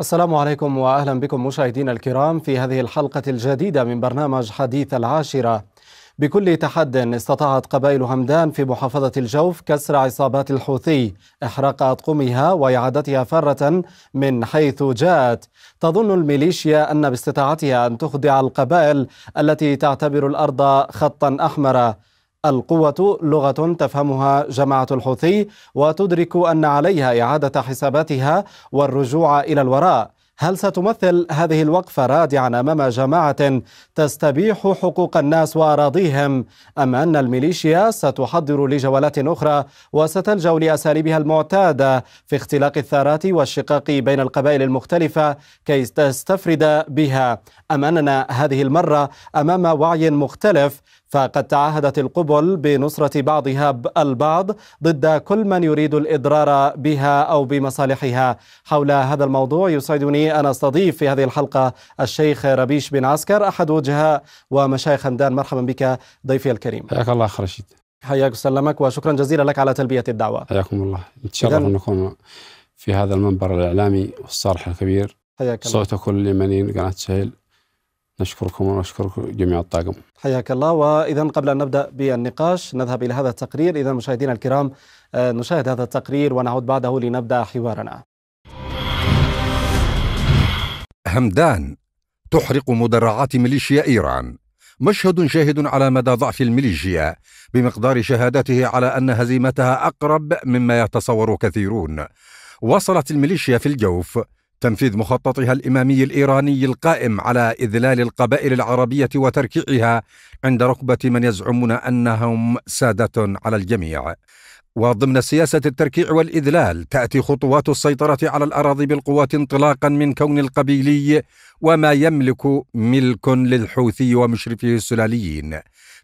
السلام عليكم واهلا بكم مشاهدينا الكرام في هذه الحلقه الجديده من برنامج حديث العاشره. بكل تحد استطاعت قبائل همدان في محافظة الجوف كسر عصابات الحوثي إحراق أطقمها وإعادتها فرة من حيث جاءت تظن الميليشيا أن باستطاعتها أن تخدع القبائل التي تعتبر الأرض خطا أحمر القوة لغة تفهمها جماعة الحوثي وتدرك أن عليها إعادة حساباتها والرجوع إلى الوراء هل ستمثل هذه الوقفة رادعا أمام جماعة تستبيح حقوق الناس وأراضيهم أم أن الميليشيا ستحضر لجولات أخرى وستلجأ لأساليبها المعتادة في اختلاق الثارات والشقاق بين القبائل المختلفة كي تستفرد بها أم أننا هذه المرة أمام وعي مختلف فقد تعهدت القبل بنصرة بعضها البعض ضد كل من يريد الإضرار بها أو بمصالحها حول هذا الموضوع يسعدني أن أستضيف في هذه الحلقة الشيخ ربيش بن عسكر أحد وجهاء ومشايخ همدان مرحبا بك ضيفي الكريم حياك الله أخ رشيد حياك سلمك وشكرا جزيلا لك على تلبية الدعوة حياكم الله نتشرف أن نكون في هذا المنبر الإعلامي والصالح الكبير حياك الله صوت كل من قناة سهيل نشكركم ونشكر جميع الطاقم حياك الله وإذا قبل أن نبدأ بالنقاش نذهب إلى هذا التقرير إذا مشاهدينا الكرام آه، نشاهد هذا التقرير ونعود بعده لنبدأ حوارنا همدان تحرق مدرعات ميليشيا إيران مشهد شاهد على مدى ضعف الميليشيا بمقدار شهادته على أن هزيمتها أقرب مما يتصور كثيرون وصلت الميليشيا في الجوف تنفيذ مخططها الامامي الايراني القائم على اذلال القبائل العربيه وتركيعها عند ركبه من يزعمون انهم ساده على الجميع وضمن سياسة التركيع والإذلال تأتي خطوات السيطرة على الأراضي بالقوات انطلاقا من كون القبيلي وما يملك ملك للحوثي ومشرفيه السلاليين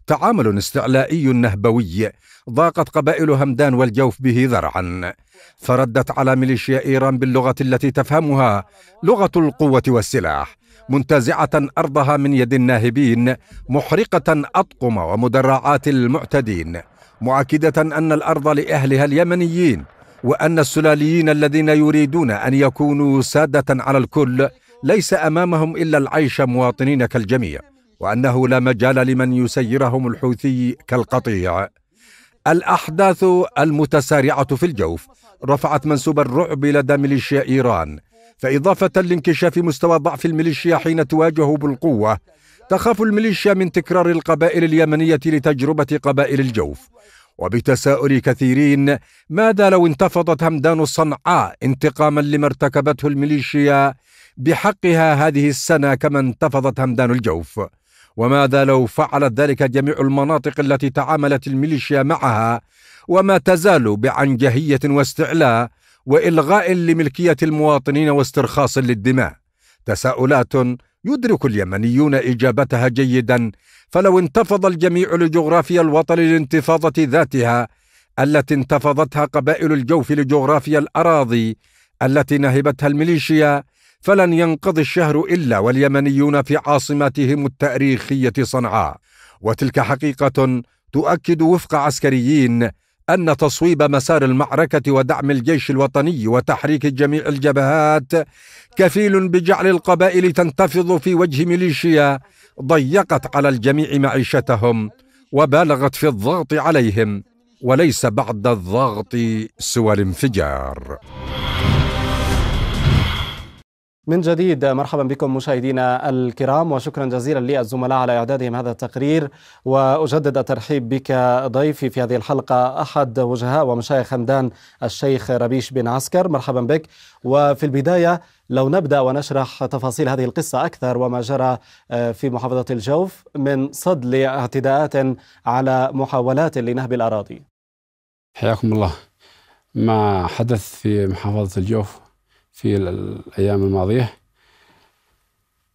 تعامل استعلائي نهبوي ضاقت قبائل همدان والجوف به ذرعا فردت على ميليشيا ايران باللغه التي تفهمها لغه القوه والسلاح منتزعه ارضها من يد الناهبين محرقه اطقم ومدرعات المعتدين مؤكده ان الارض لاهلها اليمنيين وان السلاليين الذين يريدون ان يكونوا ساده على الكل ليس امامهم الا العيش مواطنين كالجميع وانه لا مجال لمن يسيرهم الحوثي كالقطيع الاحداث المتسارعه في الجوف رفعت منسوب الرعب لدى ميليشيا ايران فاضافه لانكشاف مستوى ضعف الميليشيا حين تواجه بالقوه تخاف الميليشيا من تكرار القبائل اليمنيه لتجربه قبائل الجوف وبتساؤل كثيرين ماذا لو انتفضت همدان صنعاء انتقاما لما ارتكبته الميليشيا بحقها هذه السنه كما انتفضت همدان الجوف وماذا لو فعلت ذلك جميع المناطق التي تعاملت الميليشيا معها وما تزال بعنجهيه واستعلاء والغاء لملكيه المواطنين واسترخاص للدماء تساؤلات يدرك اليمنيون اجابتها جيدا فلو انتفض الجميع لجغرافيا الوطن للانتفاضه ذاتها التي انتفضتها قبائل الجوف لجغرافيا الاراضي التي نهبتها الميليشيا فلن ينقضي الشهر الا واليمنيون في عاصمتهم التاريخيه صنعاء وتلك حقيقه تؤكد وفق عسكريين ان تصويب مسار المعركه ودعم الجيش الوطني وتحريك جميع الجبهات كفيل بجعل القبائل تنتفض في وجه ميليشيا ضيقت على الجميع معيشتهم وبالغت في الضغط عليهم وليس بعد الضغط سوى الانفجار من جديد مرحبا بكم مشاهدينا الكرام وشكرا جزيلا للزملاء على اعدادهم هذا التقرير واجدد الترحيب بك ضيفي في هذه الحلقه احد وجهاء ومشايخ همدان الشيخ ربيش بن عسكر مرحبا بك وفي البدايه لو نبدا ونشرح تفاصيل هذه القصه اكثر وما جرى آه، في محافظه الجوف من صد لاعتداءات على محاولات لنهب الاراضي. حياكم الله. ما حدث في محافظه الجوف في الأيام الماضية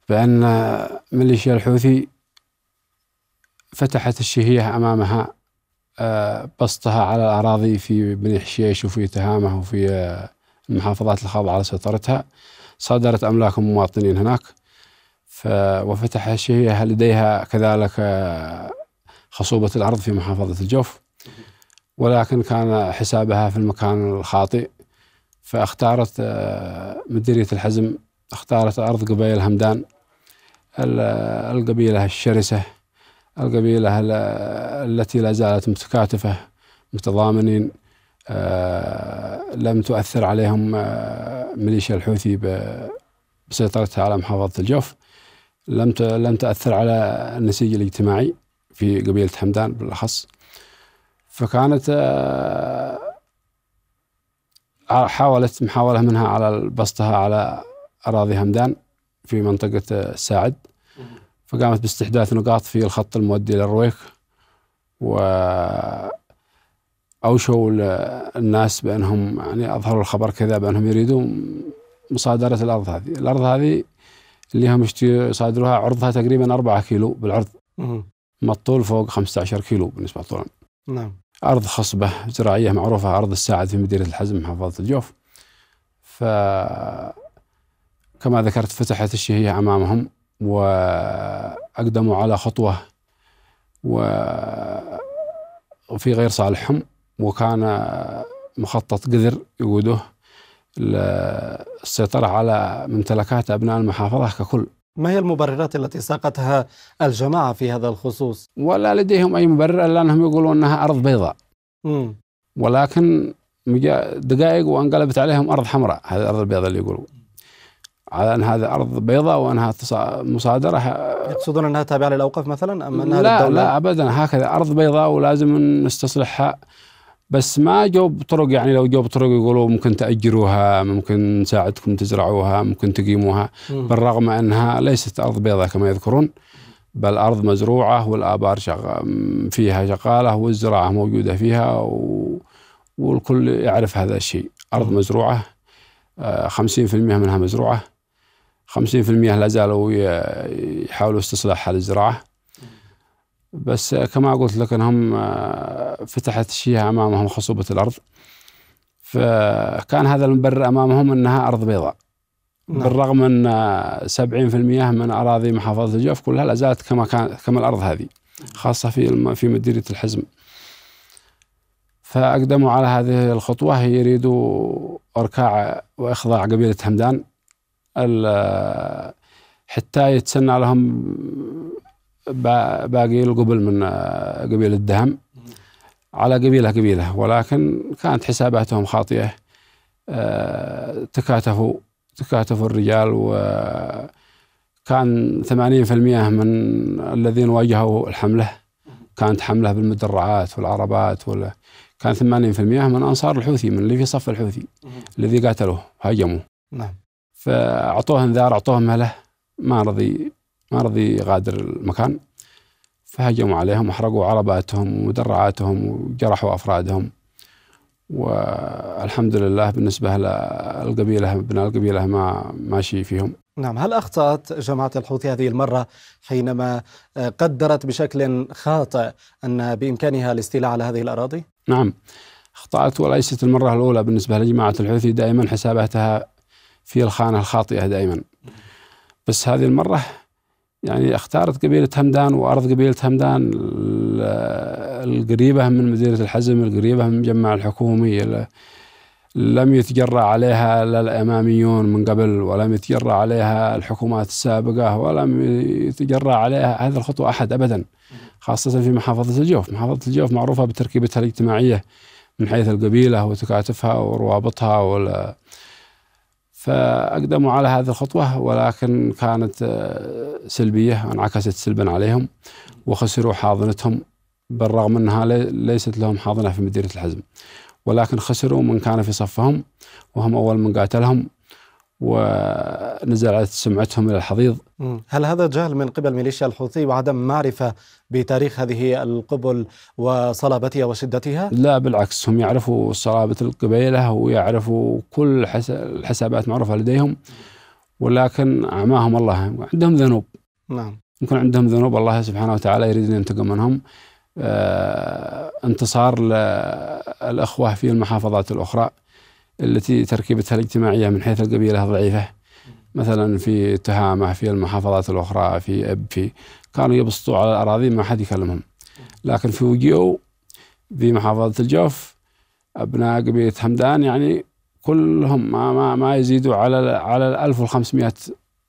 بأن ميليشيا الحوثي فتحت الشهية أمامها آه، بسطها على الأراضي في بني حشيش وفي تهامة وفي آه، المحافظات الخاضعة لسيطرتها صادرت أملاك المواطنين هناك وفتح الشهية لديها كذلك آه، خصوبة الأرض في محافظة الجوف ولكن كان حسابها في المكان الخاطئ فاختارت آه، مديرية الحزم اختارت أرض قبيل همدان القبيلة الشرسة القبيلة التي لا زالت متكاتفة متضامنين آه، لم تؤثر عليهم آه، ميليشيا الحوثي بسيطرتها على محافظة الجوف لم لم تأثر على النسيج الاجتماعي في قبيلة حمدان بالأخص فكانت حاولت محاولة منها على بسطها على أراضي همدان في منطقة الساعد فقامت باستحداث نقاط في الخط المؤدي للرويك و أوشوا الناس بأنهم يعني أظهروا الخبر كذا بأنهم يريدون مصادرة الأرض هذه الأرض هذه اللي هم يصادروها عرضها تقريبا 4 كيلو بالعرض مطول فوق 15 كيلو بالنسبة للطول نعم أرض خصبة زراعية معروفة أرض الساعد في مدينة الحزم محافظة الجوف ف كما ذكرت فتحت الشهية أمامهم وأقدموا على خطوة وفي غير صالحهم وكان مخطط قدر يقوده للسيطرة على ممتلكات أبناء المحافظة ككل ما هي المبررات التي ساقتها الجماعة في هذا الخصوص؟ ولا لديهم أي مبرر إلا أنهم يقولون أنها أرض بيضاء مم. ولكن دقائق وانقلبت عليهم أرض حمراء هذه الأرض البيضاء اللي يقولوا على أن هذه أرض بيضاء وأنها مصادرة يقصدون أنها تابعة للأوقاف مثلا أم أنها لا للدولة؟ لا أبدا هكذا أرض بيضاء ولازم نستصلحها بس ما جو بطرق يعني لو جو بطرق يقولوا ممكن تأجروها ممكن نساعدكم تزرعوها ممكن تقيموها بالرغم أنها ليست أرض بيضاء كما يذكرون بل أرض مزروعة والآبار شغ... فيها شغالة والزراعة موجودة فيها و... والكل يعرف هذا الشيء أرض مزروعة 50% آه، منها مزروعة 50% لا زالوا يحاولوا استصلاحها للزراعة بس كما قلت لك انهم آه، فتحت الشيهه امامهم خصوبه الارض فكان هذا المبرر امامهم انها ارض بيضاء نعم. بالرغم ان 70% آه، من اراضي محافظه الجوف كلها لا زالت كما كان كما الارض هذه خاصه في في مديريه الحزم فاقدموا على هذه الخطوه يريدوا اركاع واخضاع قبيله همدان آه، حتى يتسنى لهم باقي القبل من آه، قبيل الدهم على قبيلة قبيلة ولكن كانت حساباتهم خاطئة آه، تكاتفوا تكاتفوا الرجال وكان 80% من الذين واجهوا الحملة كانت حملة بالمدرعات والعربات ولا كان 80% من أنصار الحوثي من اللي في صف الحوثي الذي قاتلوه هاجموه نعم فأعطوه انذار أعطوه مهلة ما رضي ما رضي يغادر المكان فهجموا عليهم وحرقوا عرباتهم ومدرعاتهم وجرحوا أفرادهم والحمد لله بالنسبة للقبيلة ابناء القبيلة ما ماشي فيهم نعم هل أخطأت جماعة الحوثي هذه المرة حينما آه، قدرت بشكل خاطئ أن بإمكانها الاستيلاء على هذه الأراضي؟ نعم أخطأت وليست المرة الأولى بالنسبة لجماعة الحوثي دائما حساباتها في الخانة الخاطئة دائما بس هذه المرة يعني اختارت قبيلة همدان وأرض قبيلة همدان القريبة من مديرة الحزم القريبة من المجمع الحكومي لم يتجرأ عليها لا الأماميون من قبل ولم يتجرأ عليها الحكومات السابقة ولم يتجرأ عليها هذه الخطوة أحد أبدا خاصة في محافظة الجوف محافظة الجوف معروفة بتركيبتها الاجتماعية من حيث القبيلة وتكاتفها وروابطها ولا فأقدموا على هذه الخطوة ولكن كانت آه، سلبية انعكست سلبا عليهم وخسروا حاضنتهم بالرغم أنها ليست لهم حاضنة في مدينة الحزم ولكن خسروا من كان في صفهم وهم أول من قاتلهم ونزلت سمعتهم الى الحضيض. هل هذا جهل من قبل ميليشيا الحوثي وعدم معرفه بتاريخ هذه القبل وصلابتها وشدتها؟ لا بالعكس هم يعرفوا صلابه القبيله ويعرفوا كل الحسابات معروفه لديهم ولكن اعماهم الله عندهم ذنوب. نعم. يكون عندهم ذنوب الله سبحانه وتعالى يريد ان ينتقم منهم. آه انتصار للاخوه في المحافظات الاخرى. التي تركيبتها الاجتماعية من حيث القبيلة ضعيفة مثلا في تهامة في المحافظات الأخرى في أب في كانوا يبسطوا على الأراضي ما حد يكلمهم لكن في وجيو في محافظة الجوف أبناء قبيلة همدان يعني كلهم ما ما, ما يزيدوا على على ال 1500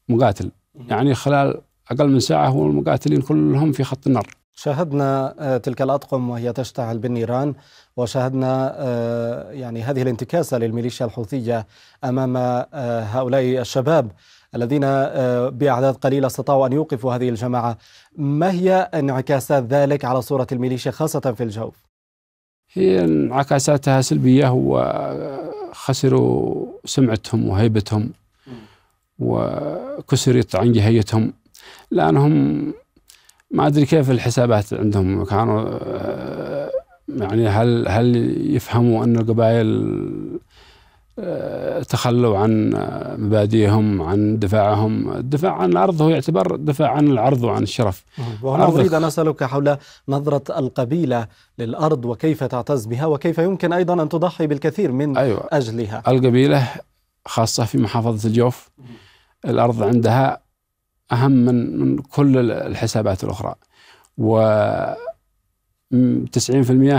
مقاتل يعني خلال أقل من ساعة هو المقاتلين كلهم في خط النار شاهدنا آه، تلك الأطقم وهي تشتعل بالنيران وشاهدنا آه، يعني هذه الانتكاسة للميليشيا الحوثية أمام آه، هؤلاء الشباب الذين آه، بأعداد قليلة استطاعوا أن يوقفوا هذه الجماعة ما هي انعكاسات ذلك على صورة الميليشيا خاصة في الجوف؟ هي انعكاساتها سلبية وخسروا سمعتهم وهيبتهم وكسرت عن جهيتهم لأنهم ما أدري كيف الحسابات عندهم كانوا يعني هل هل يفهموا أن القبائل آه، تخلوا عن آه، مبادئهم عن دفاعهم الدفاع عن الأرض هو يعتبر دفاع عن العرض وعن الشرف وهنا أريد أن أسألك حول نظرة القبيلة للأرض وكيف تعتز بها وكيف يمكن أيضا أن تضحي بالكثير من أيوة. أجلها القبيلة خاصة في محافظة الجوف الأرض عندها أهم من, من كل الحسابات الأخرى و 90%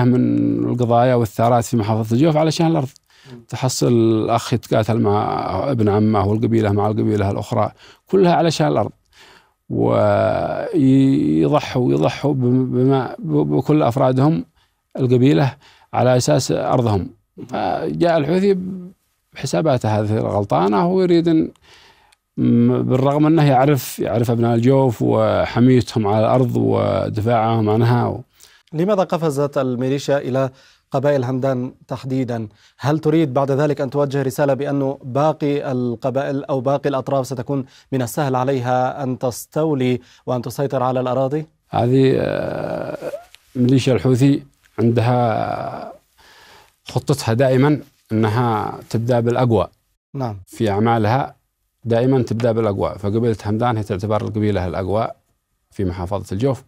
من القضايا والثارات في محافظه الجوف على شان الارض تحصل الاخ يتقاتل مع ابن عمه والقبيله مع القبيله الاخرى كلها على شان الارض ويضحوا يضحوا بما بكل افرادهم القبيله على اساس ارضهم فجاء الحوثي بحساباته هذه الغلطانه هو يريد ان بالرغم انه يعرف يعرف ابناء الجوف وحميتهم على الارض ودفاعهم عنها لماذا قفزت الميليشيا إلى قبائل همدان تحديدا هل تريد بعد ذلك أن توجه رسالة بأنه باقي القبائل أو باقي الأطراف ستكون من السهل عليها أن تستولي وأن تسيطر على الأراضي هذه آه، ميليشيا الحوثي عندها خطتها دائما أنها تبدأ بالأقوى نعم في أعمالها دائما تبدأ بالأقوى فقبيلة همدان هي تعتبر القبيلة الأقوى في محافظة الجوف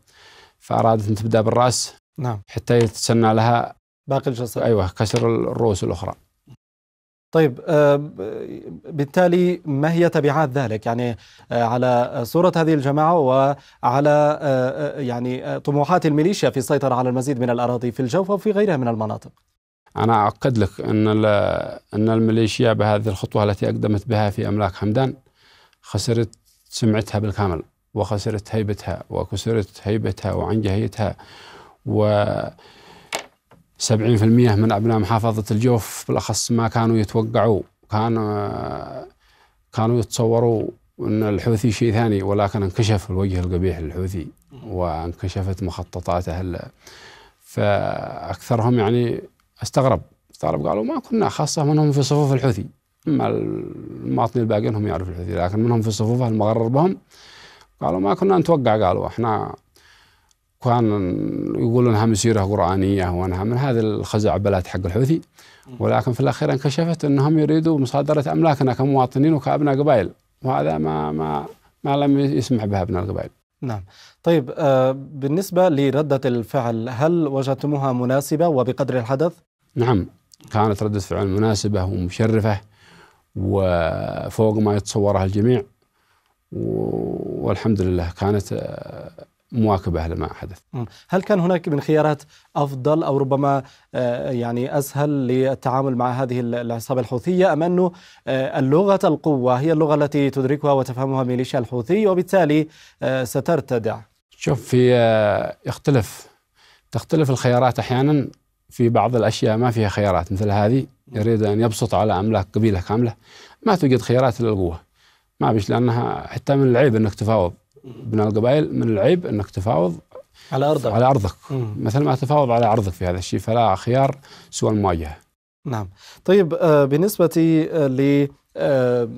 فأرادت أن تبدأ بالرأس نعم حتى يتسنى لها باقي الجلسات أيوة كسر الرؤوس الأخرى طيب آه، بالتالي ما هي تبعات ذلك يعني آه، على صورة هذه الجماعة وعلى آه، يعني طموحات الميليشيا في السيطرة على المزيد من الأراضي في الجوف وفي غيرها من المناطق أنا أؤكد لك أن أن الميليشيا بهذه الخطوة التي أقدمت بها في أملاك حمدان خسرت سمعتها بالكامل وخسرت هيبتها وكسرت هيبتها وعنجهيتها و 70% من أبناء محافظة الجوف بالأخص ما كانوا يتوقعوا كان كانوا يتصوروا أن الحوثي شيء ثاني ولكن انكشف الوجه القبيح للحوثي وانكشفت مخططاته فأكثرهم يعني استغرب استغرب قالوا ما كنا خاصة منهم في صفوف الحوثي أما المواطنين الباقيين هم يعرفوا الحوثي لكن منهم في صفوفه المغرر بهم قالوا ما كنا نتوقع قالوا احنا كان يقول انها مسيره قرانيه وانها من هذه الخزعبلات حق الحوثي ولكن في الاخير انكشفت انهم يريدوا مصادره املاكنا كمواطنين وكابناء قبائل وهذا ما ما ما لم يسمح بها ابناء القبائل. نعم. طيب آه، بالنسبه لرده الفعل هل وجدتموها مناسبه وبقدر الحدث؟ نعم كانت رده فعل مناسبه ومشرفه وفوق ما يتصورها الجميع والحمد لله كانت آه، مواكبة لما حدث هل كان هناك من خيارات أفضل أو ربما آه، يعني أسهل للتعامل مع هذه العصابة الحوثية أم أنه آه، اللغة القوة هي اللغة التي تدركها وتفهمها ميليشيا الحوثي وبالتالي سترتدع شوف في يختلف تختلف الخيارات أحيانا في بعض الأشياء ما فيها خيارات مثل هذه يريد أن يبسط على أملاك قبيلة كاملة ما توجد خيارات للقوة ما بيش لانها حتى من العيب انك تفاوض ابناء القبائل من العيب انك تفاوض على ارضك على ارضك مم. مثل ما تفاوض على ارضك في هذا الشيء فلا خيار سوى المواجهه نعم طيب آه، بالنسبه آه، ل آه،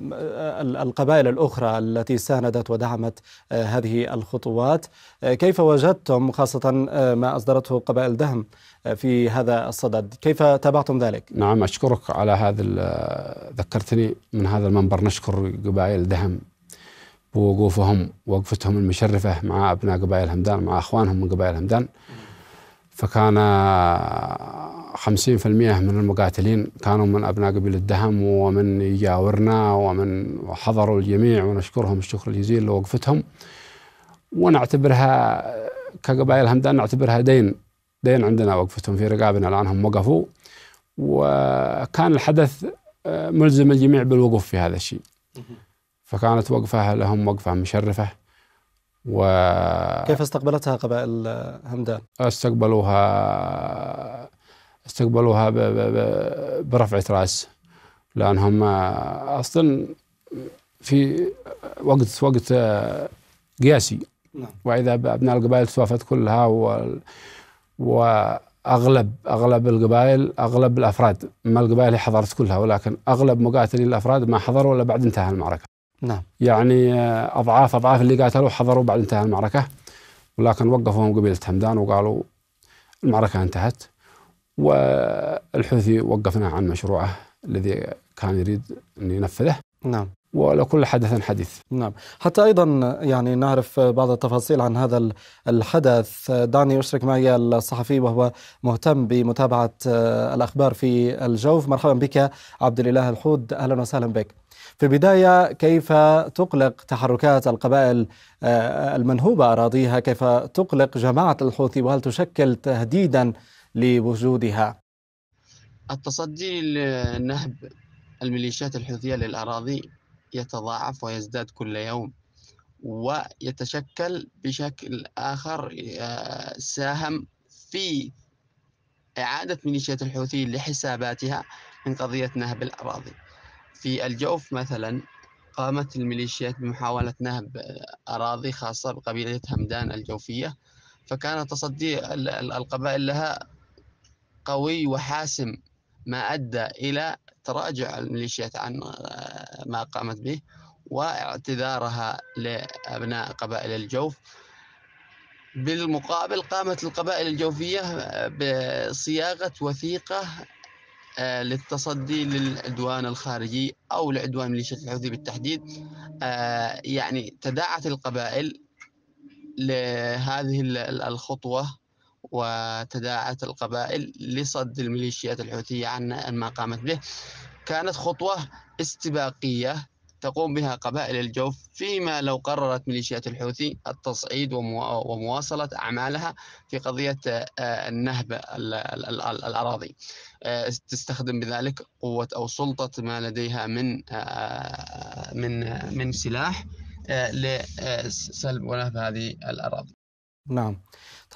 القبائل الأخرى التي ساندت ودعمت هذه الخطوات كيف وجدتم خاصة ما أصدرته قبائل دهم في هذا الصدد كيف تابعتم ذلك؟ نعم أشكرك على هذا ذكرتني من هذا المنبر نشكر قبائل دهم بوقوفهم وقفتهم المشرفة مع أبناء قبائل همدان مع أخوانهم من قبائل همدان فكان 50% من المقاتلين كانوا من أبناء قبيلة دهم ومن يجاورنا ومن حضروا الجميع ونشكرهم الشكر الجزيل لوقفتهم ونعتبرها كقبائل همدان نعتبرها دين دين عندنا وقفتهم في رقابنا الآن هم وقفوا وكان الحدث آه، ملزم الجميع بالوقوف في هذا الشيء فكانت وقفة لهم وقفة مشرفة و كيف استقبلتها قبائل همدان؟ استقبلوها استقبلوها ب... ب... ب... برفعة راس لأنهم آه، أصلا في وقت وقت آه، قياسي نعم. وإذا أبناء القبائل توافت كلها وال... واغلب اغلب القبائل اغلب الافراد ما القبائل حضرت كلها ولكن اغلب مقاتلي الافراد ما حضروا الا بعد انتهاء المعركه نعم يعني آه، اضعاف اضعاف اللي قاتلوا حضروا بعد انتهاء المعركه ولكن وقفوهم قبيله حمدان وقالوا المعركه انتهت والحوثي وقفنا عن مشروعه الذي كان يريد ان ينفذه نعم ولكل حدث حديث نعم حتى أيضا يعني نعرف بعض التفاصيل عن هذا الحدث دعني أشرك معي الصحفي وهو مهتم بمتابعة آه، الأخبار في الجوف مرحبا بك عبد الإله الحود أهلا وسهلا بك في البداية كيف تقلق تحركات القبائل آه، المنهوبة أراضيها كيف تقلق جماعة الحوثي وهل تشكل تهديدا لوجودها التصدي لنهب الميليشيات الحوثية للأراضي يتضاعف ويزداد كل يوم ويتشكل بشكل آخر آه، ساهم في إعادة ميليشيات الحوثي لحساباتها من قضية نهب الأراضي في الجوف مثلا قامت الميليشيات بمحاولة نهب أراضي خاصة بقبيلة همدان الجوفية فكان تصدي القبائل لها قوي وحاسم ما أدى إلى تراجع الميليشيات عن آه، ما قامت به واعتذارها لأبناء قبائل الجوف بالمقابل قامت القبائل الجوفية آه، بصياغة وثيقة آه، للتصدي للعدوان الخارجي أو لعدوان ميليشيات الحوثي بالتحديد يعني تداعت القبائل لهذه الخطوة وتداعت القبائل لصد الميليشيات الحوثية عن ما قامت به كانت خطوة استباقية تقوم بها قبائل الجوف فيما لو قررت ميليشيات الحوثي التصعيد ومواصلة أعمالها في قضية آه، النهب الأراضي آه، تستخدم بذلك قوة أو سلطة ما لديها من آه، من من سلاح لسلب ونهب هذه الأراضي نعم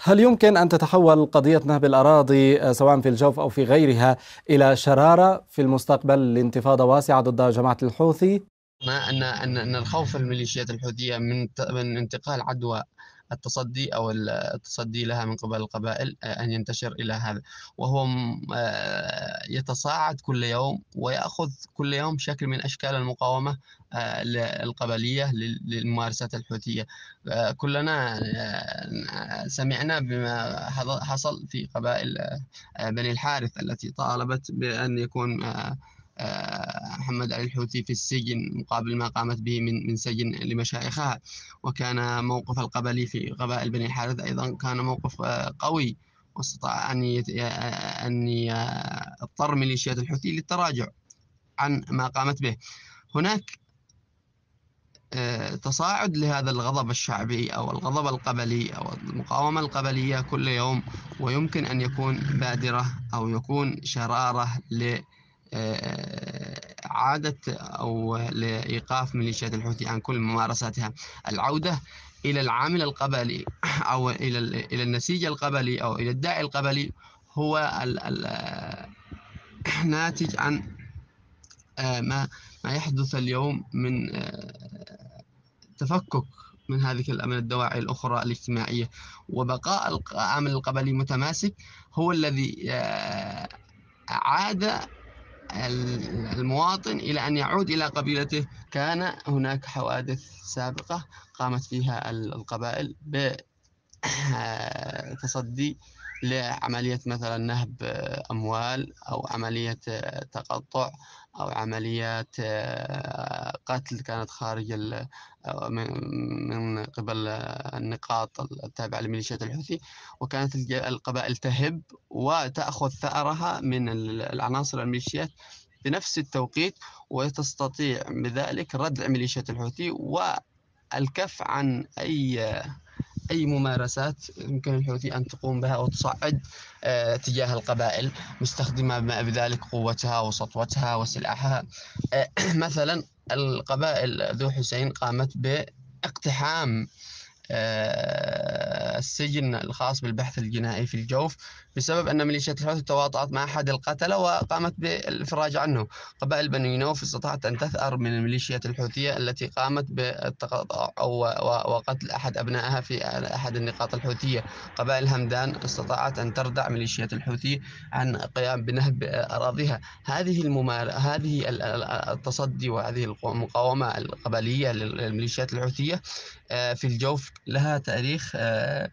هل يمكن أن تتحول قضية نهب الأراضي آه، سواء في الجوف أو في غيرها إلى شرارة في المستقبل لانتفاضة واسعة ضد جماعة الحوثي؟ ما أن أن الخوف الميليشيات الحوثية من من انتقال عدوى التصدي أو التصدي لها من قبل القبائل آه، أن ينتشر إلى هذا وهو آه، يتصاعد كل يوم ويأخذ كل يوم شكل من أشكال المقاومة آه، القبلية للممارسات الحوثية كلنا سمعنا بما حصل في قبائل بني الحارث التي طالبت بأن يكون آه، محمد علي الحوثي في السجن مقابل ما قامت به من من سجن لمشايخها وكان موقف القبلي في قبائل بني الحارث أيضا كان موقف آه، قوي واستطاع أن يت... آه، أن يضطر ميليشيات الحوثي للتراجع عن ما قامت به هناك تصاعد لهذا الغضب الشعبي او الغضب القبلي او المقاومه القبليه كل يوم ويمكن ان يكون بادره او يكون شراره ل آه، عادة أو لإيقاف ميليشيات الحوثي عن كل ممارساتها العودة إلى العامل القبلي أو إلى إلى النسيج القبلي أو إلى الداعي القبلي هو ال ال آه، ناتج عن آه، ما ما يحدث اليوم من تفكك من هذه من الدواعي الاخرى الاجتماعيه وبقاء العامل القبلي متماسك هو الذي عاد المواطن إلى أن يعود إلى قبيلته كان هناك حوادث سابقة قامت فيها القبائل بتصدي آه، لعملية مثلا نهب آه، أموال أو عملية آه، تقطع أو عمليات آه، قتل كانت خارج آه، من قبل آه، النقاط التابعة لميليشيات الحوثي وكانت القبائل تهب وتأخذ ثأرها من العناصر الميليشيات بنفس التوقيت وتستطيع بذلك ردع ميليشيات الحوثي والكف عن أي أي ممارسات يمكن الحوثي أن تقوم بها أو تصعد آه، تجاه القبائل مستخدمة بذلك قوتها وسطوتها وسلاحها آه، مثلا القبائل ذو حسين قامت باقتحام آه، السجن الخاص بالبحث الجنائي في الجوف بسبب أن ميليشيات الحوثي تواطأت مع أحد القتلة وقامت بالإفراج عنه قبائل بني نوف استطاعت أن تثأر من الميليشيات الحوثية التي قامت بالتقاطع وقتل أحد أبنائها في أحد النقاط الحوثية قبائل همدان استطاعت أن تردع ميليشيات الحوثي عن قيام بنهب أراضيها هذه الممار... هذه التصدي وهذه المقاومة القبلية للميليشيات الحوثية آه، في الجوف لها تاريخ آه،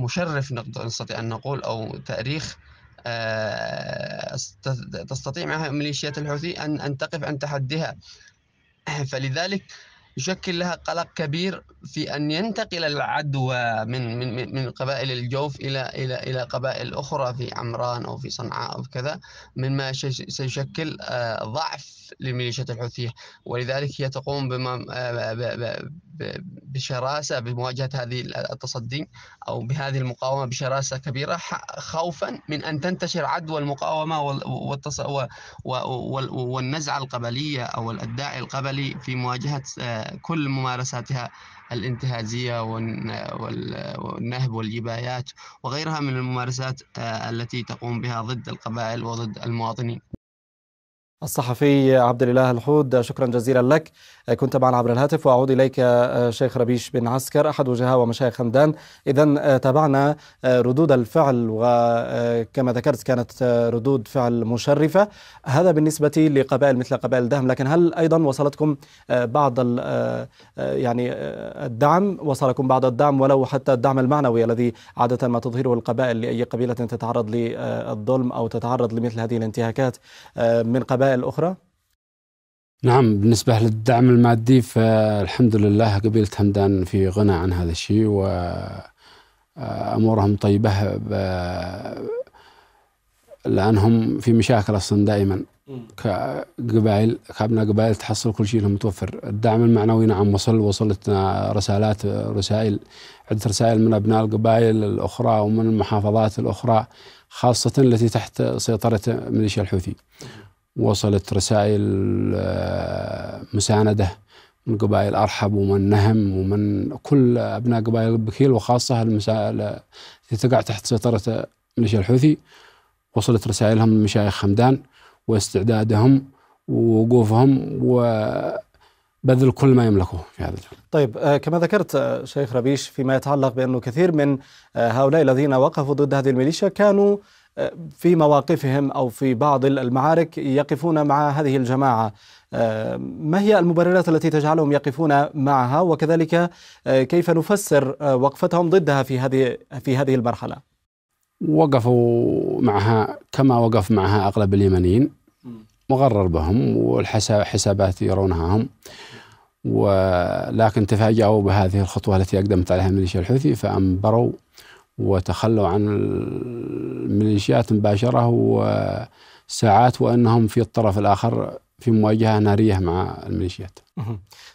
مشرف نستطيع أن نقول أو تاريخ آه، تستطيع معها ميليشيات الحوثي أن أن تقف عن تحديها فلذلك يشكل لها قلق كبير في ان ينتقل العدوى من من من قبائل الجوف الى الى الى قبائل اخرى في عمران او في صنعاء او كذا مما سيشكل آه، ضعف لميليشيات الحوثيه ولذلك هي تقوم بما آه، بشراسه بمواجهه هذه التصدي او بهذه المقاومه بشراسه كبيره خوفا من ان تنتشر عدوى المقاومه والنزعه القبليه او الداعي القبلي في مواجهه آه، كل ممارساتها الانتهازية والنهب والجبايات وغيرها من الممارسات آه، التي تقوم بها ضد القبائل وضد المواطنين الصحفي عبد الإله الحود شكرا جزيلا لك كنت معنا عبر الهاتف وأعود إليك شيخ ربيش بن عسكر أحد وجهاء ومشايخ همدان إذا تابعنا ردود الفعل وكما ذكرت كانت ردود فعل مشرفة هذا بالنسبة لقبائل مثل قبائل دهم لكن هل أيضا وصلتكم بعض يعني الدعم وصلكم بعض الدعم ولو حتى الدعم المعنوي الذي عادة ما تظهره القبائل لأي قبيلة تتعرض للظلم أو تتعرض لمثل هذه الانتهاكات من قبائل الوسائل الأخرى؟ نعم بالنسبة للدعم المادي فالحمد لله قبيلة همدان في غنى عن هذا الشيء وأمورهم آه، طيبة لأنهم في مشاكل أصلا دائما كقبائل كابناء قبائل تحصل كل شيء لهم متوفر الدعم المعنوي نعم وصل وصلتنا رسالات آه، رسائل عدة رسائل من أبناء القبائل الأخرى ومن المحافظات الأخرى خاصة التي تحت سيطرة ميليشيا الحوثي وصلت رسائل آه، مساندة من قبائل أرحب ومن نهم ومن كل أبناء قبائل بكيل وخاصة المسائل التي تقع تحت سيطرة ميليشيا الحوثي وصلت رسائلهم لمشايخ حمدان واستعدادهم ووقوفهم وبذل كل ما يملكه في هذا الجانب. طيب آه، كما ذكرت آه، شيخ ربيش فيما يتعلق بأنه كثير من هؤلاء الذين وقفوا ضد هذه الميليشيا كانوا في مواقفهم او في بعض المعارك يقفون مع هذه الجماعه آه، ما هي المبررات التي تجعلهم يقفون معها وكذلك آه، كيف نفسر آه، وقفتهم ضدها في هذه في هذه المرحله وقفوا معها كما وقف معها اغلب اليمنيين مغرر بهم والحسابات يرونها هم ولكن تفاجأوا بهذه الخطوة التي أقدمت عليها ميليشيا الحوثي فأنبروا وتخلوا عن الميليشيات مباشرة وساعات وأنهم في الطرف الآخر في مواجهة نارية مع الميليشيات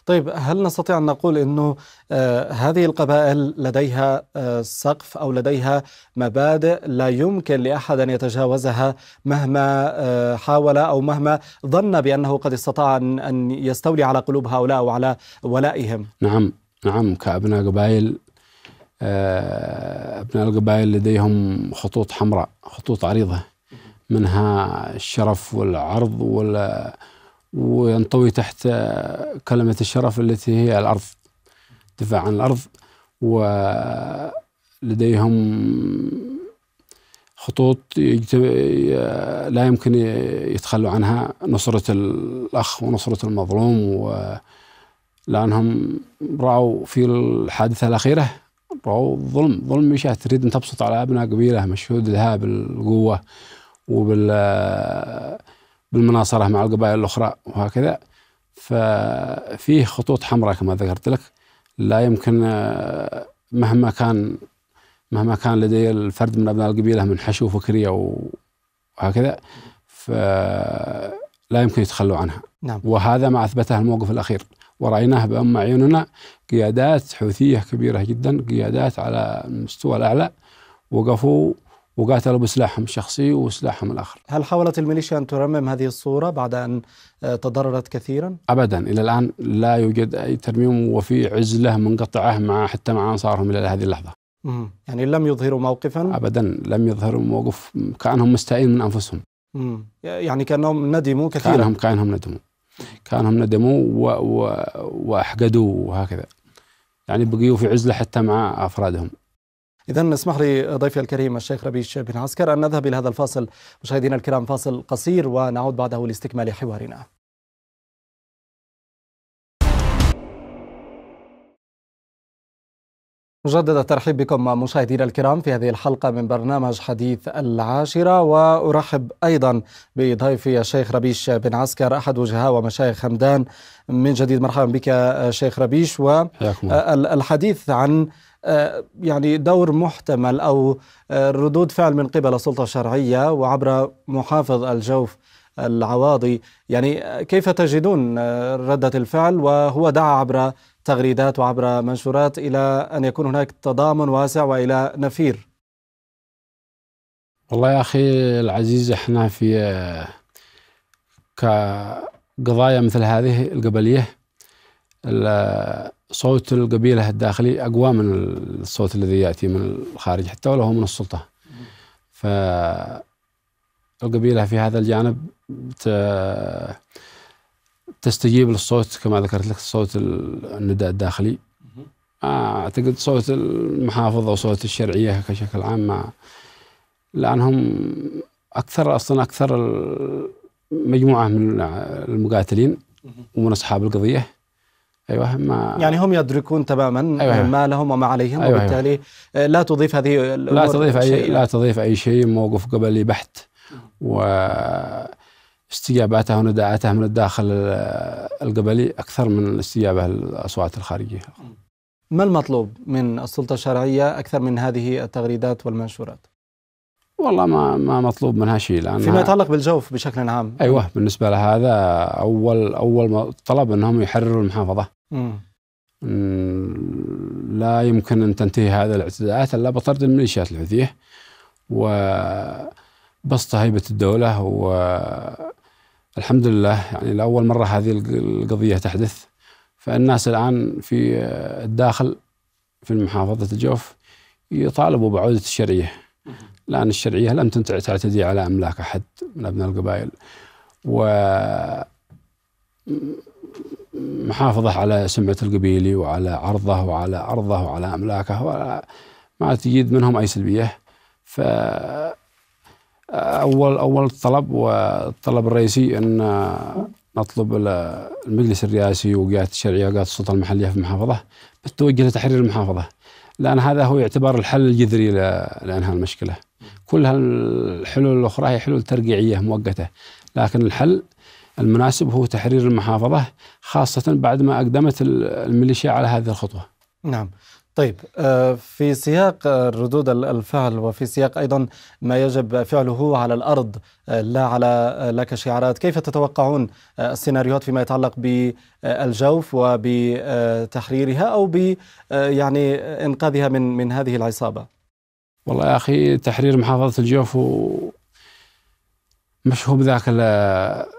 طيب هل نستطيع أن نقول أنه آه هذه القبائل لديها آه سقف أو لديها مبادئ لا يمكن لأحد أن يتجاوزها مهما آه حاول أو مهما ظن بأنه قد استطاع أن يستولي على قلوب هؤلاء وعلى ولائهم نعم نعم كأبناء قبائل آه، أبناء القبائل لديهم خطوط حمراء خطوط عريضة منها الشرف والعرض وال وينطوي تحت كلمة الشرف التي هي الأرض دفاع عن الأرض ولديهم خطوط لا يمكن يتخلوا عنها نصرة الأخ ونصرة المظلوم و لأنهم رأوا في الحادثة الأخيرة أو ظلم ظلم مش تريد أن تبسط على أبناء قبيلة مشهود لها بالقوة وبال بالمناصرة مع القبائل الأخرى وهكذا ففيه خطوط حمراء كما ذكرت لك لا يمكن مهما كان مهما كان لدي الفرد من أبناء القبيلة من حشو فكرية وهكذا فلا يمكن يتخلوا عنها نعم. وهذا ما أثبته الموقف الأخير ورأيناه بأم أعيننا قيادات حوثية كبيرة جدا قيادات على المستوى الأعلى وقفوا وقاتلوا بسلاحهم الشخصي وسلاحهم الآخر هل حاولت الميليشيا أن ترمم هذه الصورة بعد أن آه، تضررت كثيرا؟ أبدا إلى الآن لا يوجد أي ترميم وفي عزلة منقطعة مع حتى مع أنصارهم إلى هذه اللحظة يعني لم يظهروا موقفا؟ أبدا لم يظهروا موقف كأنهم مستائين من أنفسهم يعني كأنهم ندموا كثيرا كأنهم كأنهم ندموا كأنهم ندموا و... و... وأحقدوا وهكذا يعني بقيوا في عزله حتى مع افرادهم. إذا اسمح لي ضيفي الكريم الشيخ ربيش بن عسكر أن نذهب إلى هذا الفاصل مشاهدينا الكرام فاصل قصير ونعود بعده لاستكمال حوارنا. مجدد الترحيب بكم مشاهدينا الكرام في هذه الحلقة من برنامج حديث العاشرة وأرحب أيضا بضيفي الشيخ ربيش بن عسكر أحد وجهاء ومشايخ خمدان من جديد مرحبا بك شيخ ربيش والحديث عن آه، يعني دور محتمل أو آه، ردود فعل من قبل السلطة الشرعية وعبر محافظ الجوف العواضي يعني آه، كيف تجدون ردة الفعل وهو دعا عبر تغريدات وعبر منشورات إلى أن يكون هناك تضامن واسع وإلى نفير والله يا أخي العزيز احنا في آه، كقضايا مثل هذه القبلية آه، صوت القبيلة الداخلي أقوى من الصوت الذي يأتي من الخارج حتى ولو هو من السلطة فالقبيلة في هذا الجانب تستجيب للصوت كما ذكرت لك صوت النداء الداخلي آه، اعتقد صوت المحافظه وصوت الشرعيه كشكل عام ما لانهم اكثر اصلا اكثر مجموعه من المقاتلين ومن اصحاب القضيه ايوه ما يعني هم يدركون تماما أيوة, أيوة. ما لهم وما عليهم أيوة, أيوة. وبالتالي أيوة لا تضيف هذه لا تضيف اي لا تضيف اي شيء موقف قبلي بحت و استجاباتها ونداءاتها من الداخل القبلي أكثر من الاستجابة الأصوات الخارجية ما المطلوب من السلطة الشرعية أكثر من هذه التغريدات والمنشورات؟ والله ما ما مطلوب منها شيء لان فيما يتعلق بالجوف بشكل عام ايوه بالنسبه لهذا اول اول طلب انهم يحرروا المحافظه مم. لا يمكن ان تنتهي هذه الاعتداءات الا بطرد الميليشيات الحوثيه و بسط هيبة الدولة والحمد لله يعني لأول مرة هذه القضية تحدث فالناس الآن في الداخل في محافظة الجوف يطالبوا بعودة الشرعية لأن الشرعية لم تعتدي على أملاك أحد من أبناء القبائل و محافظة على سمعة القبيلي وعلى عرضه وعلى أرضه وعلى أملاكه ولا ما تجد منهم أي سلبية ف اول اول طلب والطلب الرئيسي ان نطلب المجلس الرئاسي وقيادة الشرعيه وقيادة السلطه المحليه في المحافظه بالتوجه لتحرير المحافظه لان هذا هو يعتبر الحل الجذري لانهاء المشكله كل الحلول الاخرى هي حلول ترقيعيه مؤقته لكن الحل المناسب هو تحرير المحافظه خاصه بعد ما اقدمت الميليشيا على هذه الخطوه نعم طيب آه، في سياق آه، ردود الفعل وفي سياق ايضا ما يجب فعله على الارض آه، لا على لا كشعارات، كيف تتوقعون السيناريوهات فيما يتعلق بالجوف وبتحريرها او ب يعني انقاذها من من هذه العصابه؟ والله يا اخي تحرير محافظه الجوف مش هو بذاك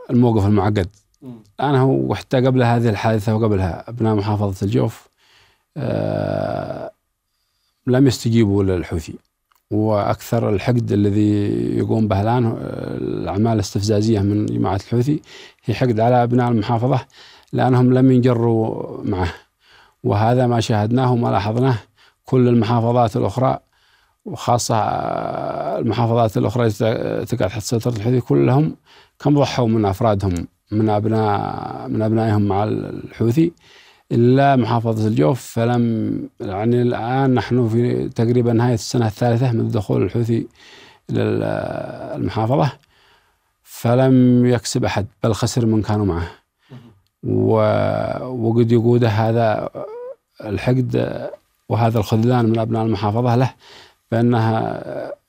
الموقف المعقد. انا هو وحتى قبل هذه الحادثه وقبلها ابناء محافظه الجوف آه، لم يستجيبوا للحوثي واكثر الحقد الذي يقوم به الان آه، الاعمال الاستفزازيه من جماعه الحوثي هي حقد على ابناء المحافظه لانهم لم ينجروا معه وهذا ما شاهدناه وما لاحظناه كل المحافظات الاخرى وخاصه آه، المحافظات الاخرى التي تقع تحت سيطره الحوثي كلهم كم ضحوا من افرادهم من ابناء من ابنائهم مع الحوثي إلا محافظة الجوف فلم يعني الآن نحن في تقريبا نهاية السنة الثالثة من دخول الحوثي إلى المحافظة فلم يكسب أحد بل خسر من كانوا معه وقد يقوده هذا الحقد وهذا الخذلان من أبناء المحافظة له بأنها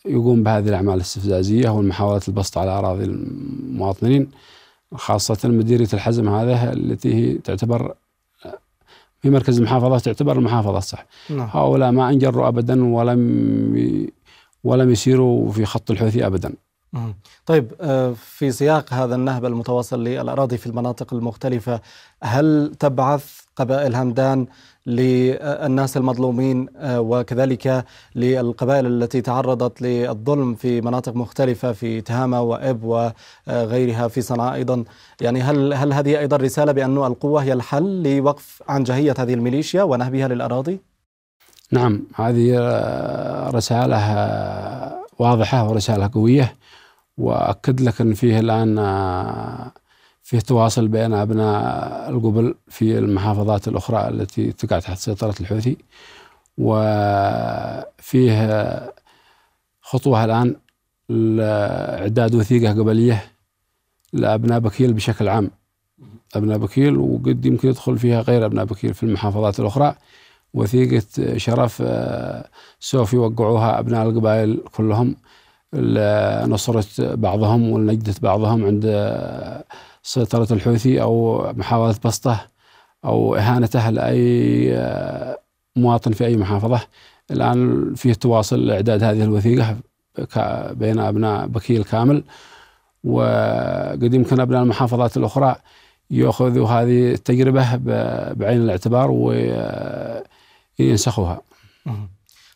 يقوم بهذه الأعمال الاستفزازية والمحاولات البسط على أراضي المواطنين خاصة مديرية الحزم هذه التي هي تعتبر في مركز المحافظات تعتبر المحافظة الصح نعم. هؤلاء ما انجروا أبدا ولم ولم يسيروا في خط الحوثي أبدا نعم. طيب آه، في سياق هذا النهب المتواصل للأراضي في المناطق المختلفة هل تبعث قبائل همدان للناس المظلومين آه، وكذلك للقبائل التي تعرضت للظلم في مناطق مختلفة في تهامة وإب وغيرها في صنعاء أيضا يعني هل, هل هذه أيضا رسالة بأن القوة هي الحل لوقف عنجهية هذه الميليشيا ونهبها للأراضي؟ نعم هذه رسالة واضحة ورسالة قوية وأكد لك أن فيه الآن فيه تواصل بين أبناء القبل في المحافظات الأخرى التي تقع تحت سيطرة الحوثي وفيه خطوة الآن لإعداد وثيقة قبلية لأبناء بكيل بشكل عام أبناء بكيل وقد يمكن يدخل فيها غير أبناء بكيل في المحافظات الأخرى وثيقة شرف آه، سوف يوقعوها أبناء القبائل كلهم لنصرة بعضهم ولنجدة بعضهم عند سيطرة الحوثي أو محاولة بسطه أو إهانته لأي آه، مواطن في أي محافظة الآن فيه تواصل إعداد هذه الوثيقة بين أبناء بكيل كامل وقد يمكن أبناء المحافظات الأخرى يأخذوا هذه التجربة بعين الاعتبار وينسخوها آه،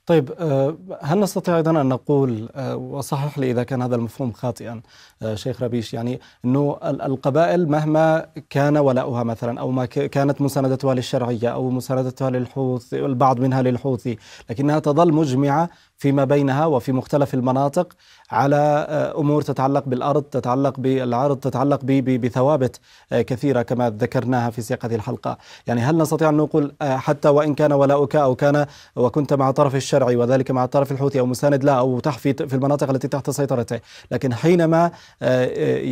طيب آه، هل نستطيع ايضا ان نقول آه، وصحح لي اذا كان هذا المفهوم خاطئا آه، شيخ ربيش يعني انه القبائل مهما كان ولاؤها مثلا او ما كانت مساندتها للشرعيه او مساندتها للحوثي البعض منها للحوثي لكنها تظل مجمعه فيما بينها وفي مختلف المناطق على آه، امور تتعلق بالارض تتعلق بالعرض تتعلق بثوابت آه، كثيره كما ذكرناها في سياق هذه الحلقه، يعني هل نستطيع ان نقول آه، حتى وان كان ولاؤك او كان وكنت مع الطرف الشرعي وذلك مع الطرف الحوثي او مساند له او في في المناطق التي تحت سيطرته، لكن حينما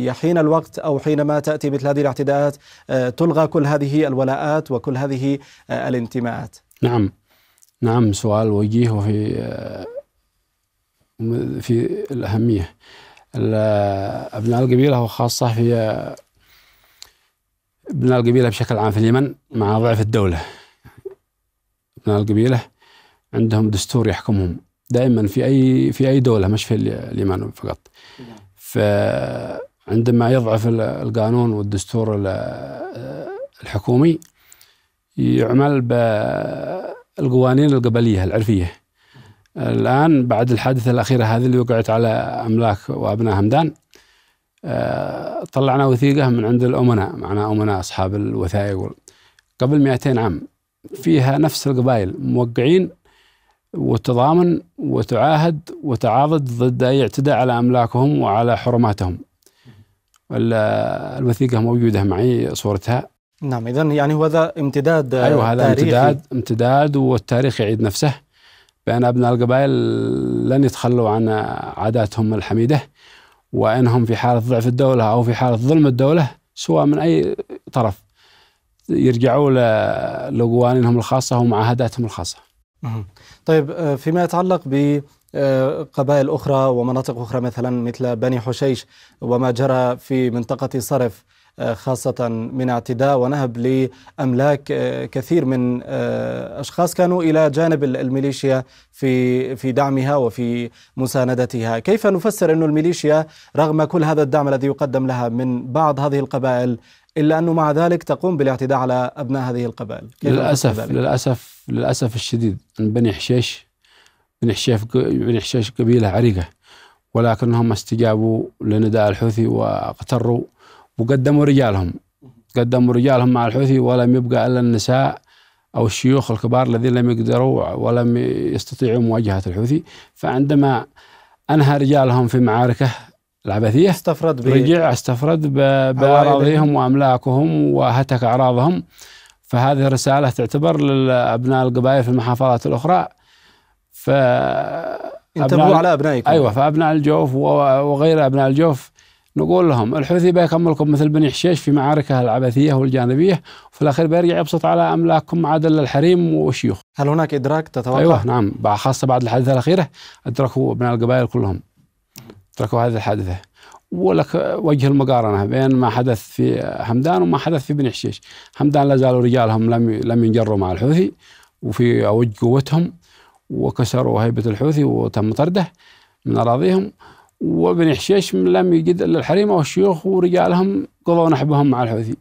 يحين الوقت او حينما تاتي مثل هذه الاعتداءات تلغى كل هذه الولاءات وكل هذه الانتماءات. نعم نعم سؤال وجيه وفي في الأهمية أبناء القبيلة وخاصة في أبناء القبيلة بشكل عام في اليمن مع ضعف الدولة أبناء القبيلة عندهم دستور يحكمهم دائما في أي في أي دولة مش في اليمن فقط فعندما يضعف القانون والدستور الحكومي يعمل بالقوانين القبلية العرفية الآن بعد الحادثة الأخيرة هذه اللي وقعت على أملاك وأبناء همدان آه، طلعنا وثيقة من عند الأمناء معنا أمناء أصحاب الوثائق قبل 200 عام فيها نفس القبائل موقعين وتضامن وتعاهد وتعاضد ضد أي اعتداء على أملاكهم وعلى حرماتهم الوثيقة موجودة معي صورتها نعم إذا يعني هذا امتداد آه، أيوه هذا تاريخي. امتداد امتداد والتاريخ يعيد نفسه بأن أبناء القبائل لن يتخلوا عن عاداتهم الحميدة وإنهم في حالة ضعف الدولة أو في حالة ظلم الدولة سواء من أي طرف يرجعوا لقوانينهم الخاصة ومعاهداتهم الخاصة طيب آه، فيما يتعلق ب آه، قبائل أخرى ومناطق أخرى مثلا مثل بني حشيش وما جرى في منطقة صرف آه، خاصة من اعتداء ونهب لأملاك آه، كثير من آه، أشخاص كانوا إلى جانب الميليشيا في في دعمها وفي مساندتها، كيف نفسر أن الميليشيا رغم كل هذا الدعم الذي يقدم لها من بعض هذه القبائل إلا أنه مع ذلك تقوم بالاعتداء على أبناء هذه القبائل للأسف للأسف للأسف الشديد بني حشيش بني حشيش بني حشيش قبيلة عريقة ولكنهم استجابوا لنداء الحوثي واقتروا وقدموا رجالهم قدموا رجالهم مع الحوثي ولم يبقى الا النساء او الشيوخ الكبار الذين لم يقدروا ولم يستطيعوا مواجهه الحوثي فعندما انهى رجالهم في معاركه العبثيه استفرد رجع استفرد باراضيهم واملاكهم وهتك اعراضهم فهذه الرساله تعتبر لابناء القبائل في المحافظات الاخرى ف انتبهوا على ابنائكم ايوه فابناء الجوف وغير ابناء الجوف نقول لهم الحوثي بيكملكم مثل بني حشيش في معاركه العبثيه والجانبيه وفي الاخير بيرجع يبسط على املاككم عدل الحريم والشيوخ. هل هناك ادراك تتوقع؟ ايوه نعم خاصه بعد الحادثه الاخيره ادركوا ابناء القبائل كلهم. ادركوا هذه الحادثه. ولك وجه المقارنه بين ما حدث في حمدان وما حدث في بني حشيش. حمدان لا زالوا رجالهم لم لم ينجروا مع الحوثي وفي اوج قوتهم وكسروا هيبه الحوثي وتم طرده من اراضيهم. وابن حشيش لم يجد إلا الحريم والشيوخ الشيوخ ورجالهم قضوا نحبهم مع الحوثي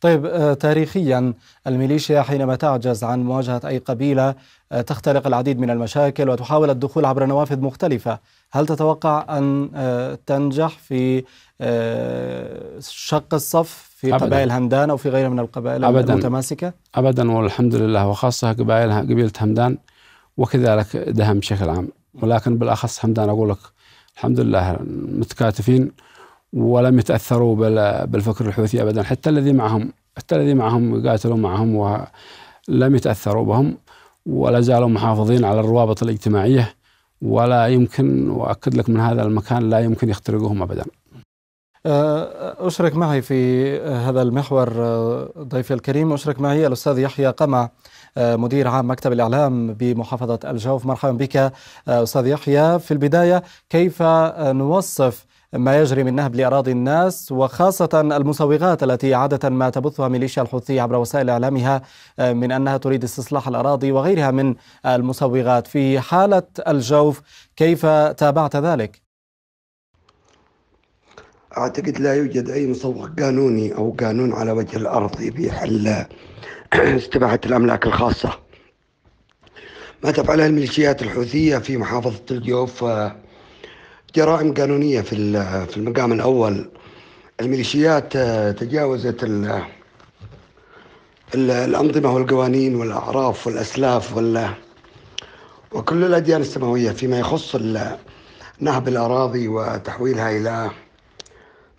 طيب آه، تاريخيا الميليشيا حينما تعجز عن مواجهة أي قبيلة آه، تخترق العديد من المشاكل وتحاول الدخول عبر نوافذ مختلفة هل تتوقع أن آه، تنجح في شق الصف في أبداً. قبائل همدان أو في غيرها من القبائل أبداً. المتماسكة؟ أبدا والحمد لله وخاصة قبائل قبيلة همدان وكذلك دهم بشكل عام ولكن بالأخص همدان أقول لك الحمد لله متكاتفين ولم يتاثروا بالفكر الحوثي ابدا حتى الذي معهم حتى الذي معهم قاتلوا معهم ولم يتاثروا بهم ولا زالوا محافظين على الروابط الاجتماعيه ولا يمكن واكد لك من هذا المكان لا يمكن يخترقوهم ابدا. أه، أشرك معي في هذا المحور أه، ضيفي الكريم أشرك معي الأستاذ يحيى قمع أه، مدير عام مكتب الإعلام بمحافظة الجوف مرحبا بك أستاذ يحيى في البداية كيف نوصف ما يجري من نهب لأراضي الناس وخاصة المسوغات التي عادة ما تبثها ميليشيا الحوثي عبر وسائل إعلامها من أنها تريد استصلاح الأراضي وغيرها من المسوغات في حالة الجوف كيف تابعت ذلك؟ أعتقد لا يوجد أي مصوغ قانوني أو قانون على وجه الأرض يبيح استباحة الأملاك الخاصة ما تفعلها الميليشيات الحوثية في محافظة الجوف آه، جرائم قانونية في آه، في المقام الأول الميليشيات آه، تجاوزت ال الأنظمة والقوانين والأعراف والأسلاف وال وكل الأديان السماوية فيما يخص نهب الأراضي وتحويلها إلى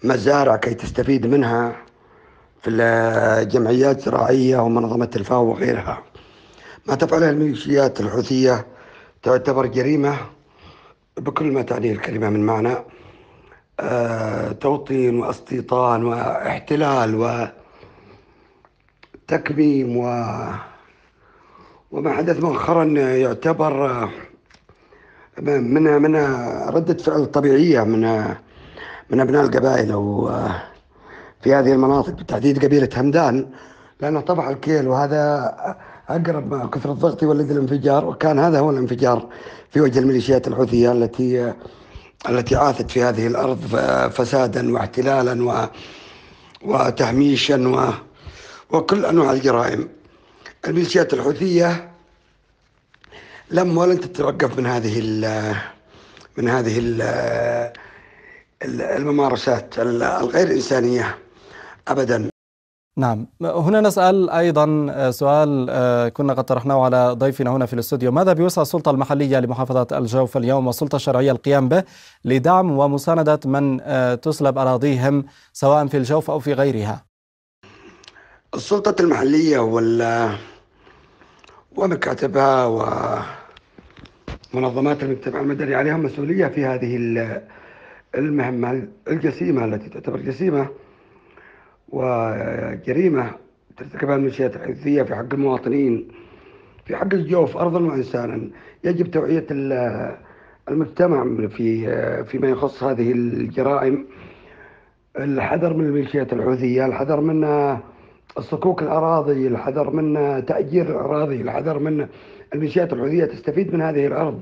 مزارع كي تستفيد منها في الجمعيات الزراعية ومنظمة الفاو وغيرها ما تفعله الميليشيات الحوثية تعتبر جريمة بكل ما تعنيه الكلمة من معنى آه، توطين واستيطان واحتلال وتكميم و وما حدث مؤخرا يعتبر من من ردة فعل طبيعية من من أبناء القبائل أو آه، في هذه المناطق بالتحديد قبيلة همدان لأنه طبع الكيل وهذا أقرب كثر الضغط يولد الانفجار وكان هذا هو الانفجار في وجه الميليشيات الحوثية التي التي عاثت في هذه الأرض آه، فسادا واحتلالا و وتهميشا و وكل أنواع الجرائم الميليشيات الحوثية لم ولن تتوقف من هذه من هذه الممارسات الغير إنسانية أبدا نعم هنا نسأل أيضا آه، سؤال آه، كنا قد طرحناه على ضيفنا هنا في الاستوديو ماذا بوسع السلطة المحلية لمحافظة الجوف اليوم والسلطة الشرعية القيام به لدعم ومساندة من آه، تسلب أراضيهم سواء في الجوف أو في غيرها السلطة المحلية وال ومكاتبها ومنظمات المجتمع المدني عليها مسؤولية في هذه المهمة الجسيمة التي تعتبر جسيمة وجريمة ترتكبها الميليشيات الحوثية في حق المواطنين في حق الجوف أرضا وإنسانا يجب توعية المجتمع في فيما يخص هذه الجرائم الحذر من الميليشيات الحوثية الحذر من الصكوك الأراضي الحذر من تأجير الأراضي الحذر من الميليشيات الحوثية تستفيد من هذه الأرض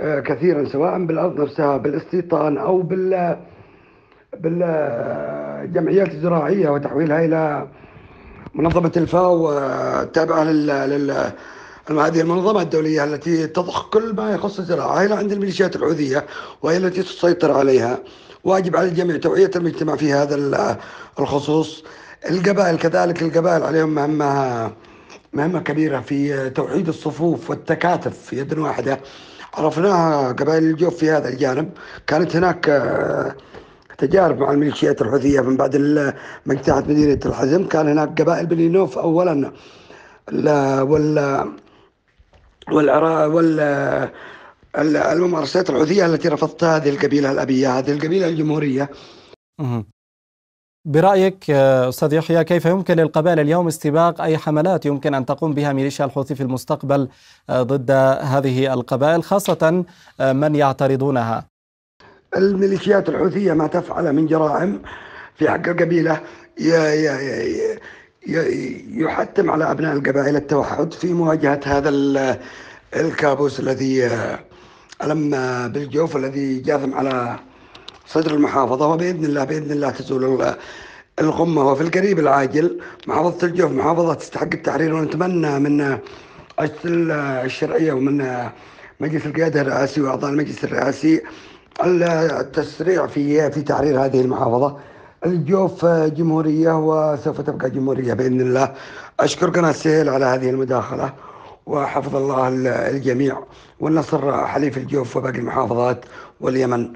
آه، كثيرا سواء بالارض نفسها بالاستيطان او بال بالجمعيات آه، الزراعيه وتحويلها الى منظمه الفاو التابعه آه، لل هذه المنظمة الدولية التي تضخ كل ما يخص الزراعة إلى عند الميليشيات الحوثية وهي التي تسيطر عليها واجب على الجميع توعية المجتمع في هذا الخصوص القبائل كذلك القبائل عليهم مهمة مهمة كبيرة في توحيد الصفوف والتكاتف في يد واحدة عرفناها قبائل الجوف في هذا الجانب كانت هناك آه، تجارب مع الميليشيات الحوثية من بعد ما اجتاحت مدينة الحزم كان هناك قبائل بني نوف أولا وال والعراء وال الممارسات الحوثية التي رفضتها هذه القبيلة الأبية هذه القبيلة الجمهورية برأيك آه، أستاذ يحيى كيف يمكن للقبائل اليوم استباق أي حملات يمكن أن تقوم بها ميليشيا الحوثي في المستقبل آه، ضد هذه القبائل خاصة آه، من يعترضونها الميليشيات الحوثية ما تفعل من جرائم في حق القبيلة يحتم على أبناء القبائل التوحد في مواجهة هذا الكابوس الذي ألم بالجوف الذي جاثم على صدر المحافظة وبإذن الله بإذن الله تزول الغمة وفي القريب العاجل محافظة الجوف محافظة تستحق التحرير ونتمنى من الشرعية ومن مجلس القيادة الرئاسي وأعضاء المجلس الرئاسي التسريع في في تحرير هذه المحافظة الجوف جمهورية وسوف تبقى جمهورية بإذن الله أشكر قناة سهيل على هذه المداخلة وحفظ الله الجميع والنصر حليف الجوف وباقي المحافظات واليمن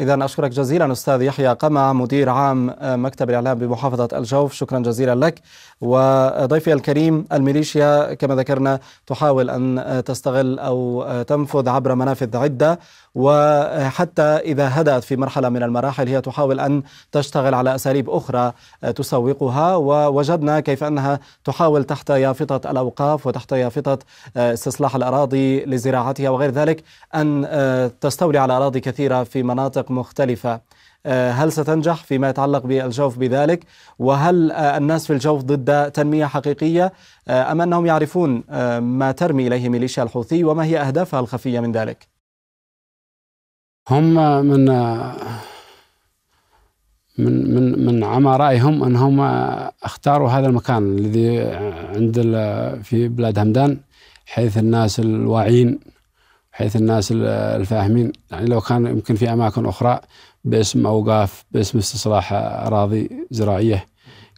إذا أشكرك جزيلا أستاذ يحيى قمع مدير عام آه، مكتب الإعلام بمحافظة الجوف شكرا جزيلا لك وضيفي الكريم الميليشيا كما ذكرنا تحاول أن آه، تستغل أو آه، تنفذ عبر منافذ عدة وحتى إذا هدأت في مرحلة من المراحل هي تحاول أن تشتغل على أساليب أخرى تسوقها ووجدنا كيف أنها تحاول تحت يافطة الأوقاف وتحت يافطة استصلاح الأراضي لزراعتها وغير ذلك أن تستولي على أراضي كثيرة في مناطق طرق مختلفة آه، هل ستنجح فيما يتعلق بالجوف بذلك وهل آه، الناس في الجوف ضد تنمية حقيقية آه، أم أنهم يعرفون ما ترمي إليه ميليشيا الحوثي وما هي أهدافها الخفية من ذلك هم من من من من عمى رايهم انهم اختاروا هذا المكان الذي عند في بلاد همدان حيث الناس الواعين حيث الناس الفاهمين يعني لو كان يمكن في أماكن أخرى باسم أوقاف باسم استصلاح أراضي زراعية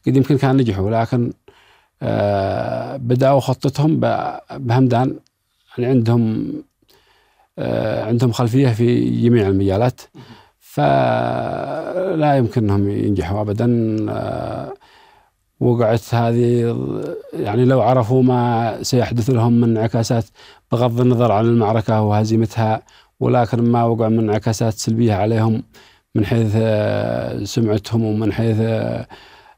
قد يمكن كان نجحوا لكن آه بدأوا خطتهم بهمدان يعني عندهم آه عندهم خلفية في جميع المجالات فلا يمكن أنهم ينجحوا أبدا آه وقعت هذه يعني لو عرفوا ما سيحدث لهم من انعكاسات بغض النظر عن المعركة وهزيمتها ولكن ما وقع من انعكاسات سلبية عليهم من حيث آه، سمعتهم ومن حيث آه،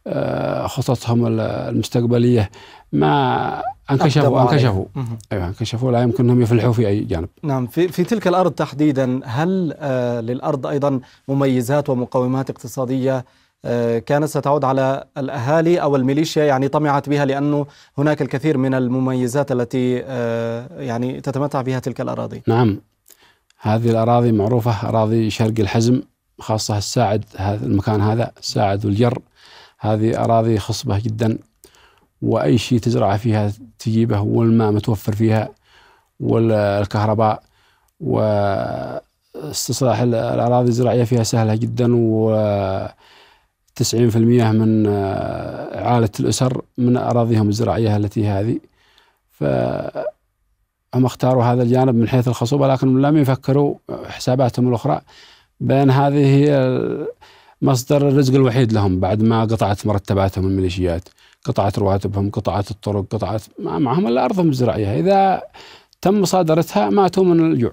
آه، خططهم المستقبلية ما انكشفوا انكشفوا ايوه انكشفوا لا يمكن انهم يفلحوا في اي جانب. نعم في في تلك الارض تحديدا هل للارض ايضا مميزات ومقومات اقتصاديه آه، كانت ستعود على الأهالي أو الميليشيا يعني طمعت بها لأنه هناك الكثير من المميزات التي آه، يعني تتمتع بها تلك الأراضي نعم هذه الأراضي معروفة أراضي شرق الحزم خاصة الساعد هذا المكان هذا الساعد والجر هذه أراضي خصبة جدا وأي شيء تزرع فيها تجيبه والماء متوفر فيها والكهرباء و استصلاح الأراضي الزراعية فيها سهلة جدا و 90% من آه، عائلة الأسر من أراضيهم الزراعية التي هذه فهم اختاروا هذا الجانب من حيث الخصوبة لكنهم لم يفكروا حساباتهم الأخرى بأن هذه هي مصدر الرزق الوحيد لهم بعد ما قطعت مرتباتهم الميليشيات قطعت رواتبهم قطعت الطرق قطعت ما معهم إلا أرضهم الزراعية إذا تم مصادرتها ماتوا من الجوع